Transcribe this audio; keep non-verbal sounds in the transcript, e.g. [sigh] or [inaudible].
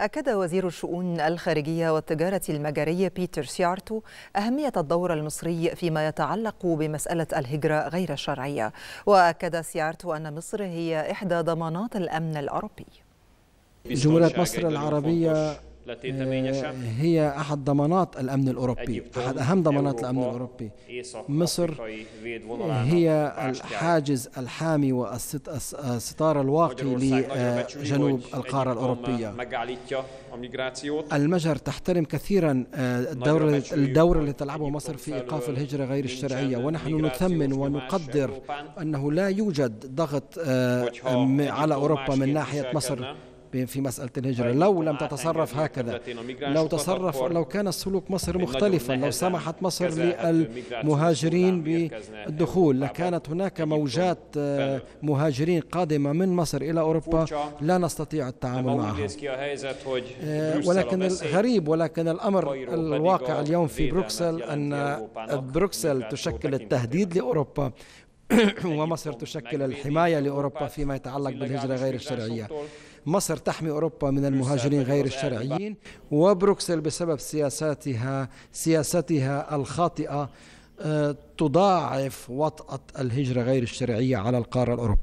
أكد وزير الشؤون الخارجية والتجارة المجرية بيتر سيارتو أهمية الدور المصري فيما يتعلق بمسألة الهجرة غير الشرعية وأكد سيارتو أن مصر هي إحدى ضمانات الأمن الأوروبي جمهورية مصر العربية آه، هي أحد ضمانات الأمن الأوروبي أحد أهم ضمانات الأمن الأوروبي مصر آه، هي الحاجز الحامي والستار الواقي لجنوب القارة آه، الأوروبية المجر تحترم كثيرا الدور الدور اللي تلعبه مصر في إيقاف الهجرة غير الشرعية ونحن نثمن ونقدر أنه لا يوجد ضغط على أوروبا من ناحية مصر في مسألة الهجرة لو لم تتصرف هكذا لو تصرف لو كان السلوك مصر مختلفا لو سمحت مصر للمهاجرين بالدخول لكانت هناك موجات آه، مهاجرين قادمة من مصر إلى أوروبا لا نستطيع التعامل معها آه، ولكن الغريب ولكن الأمر الواقع اليوم في بروكسل أن بروكسل تشكل التهديد لأوروبا [coughs] ومصر تشكل الحماية لأوروبا فيما يتعلق بالهجرة غير الشرعية مصر تحمي أوروبا من المهاجرين غير الشرعيين وبروكسل بسبب سياساتها سياستها الخاطئة آه، تضاعف وطأة الهجرة غير الشرعية على القارة الأوروبية